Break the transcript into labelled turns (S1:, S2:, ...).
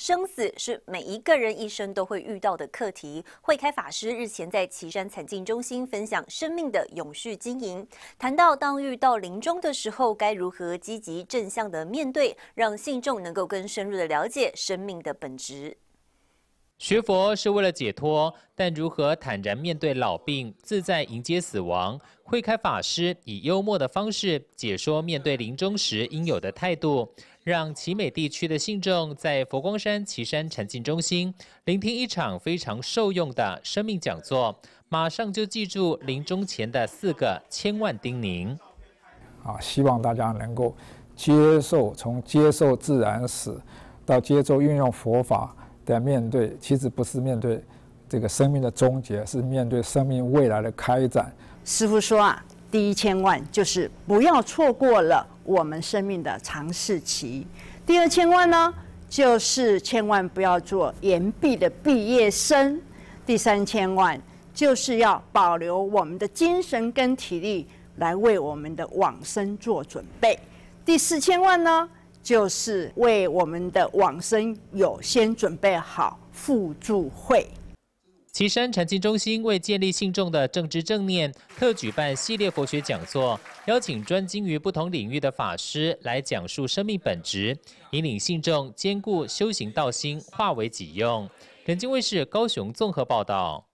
S1: 生死是每一个人一生都会遇到的课题。慧开法师日前在岐山禅净中心分享生命的永续经营，谈到当遇到临终的时候，该如何积极正向的面对，让信众能够更深入的了解生命的本质。
S2: 学佛是为了解脱，但如何坦然面对老病，自在迎接死亡？慧开法师以幽默的方式解说面对临终时应有的态度，让奇美地区的信众在佛光山岐山禅净中心聆听一场非常受用的生命讲座，马上就记住临终前的四个千万叮咛。
S3: 啊，希望大家能够接受，从接受自然死到接受运用佛法。在面对，其实不是面对这个生命的终结，是面对生命未来的开展。师傅说啊，第一千万就是不要
S4: 错过了我们生命的尝试期；第二千万呢，就是千万不要做延毕的毕业生；第三千万就是要保留我们的精神跟体力来为我们的往生做准备；第四千万呢。就是为我们的往生友先准备好附助会。
S2: 岐山禅净中心为建立信众的政治正念，特举办系列佛学讲座，邀请专精于不同领域的法师来讲述生命本质，引领信众兼顾修行道心，化为己用。北京卫视高雄综合报道。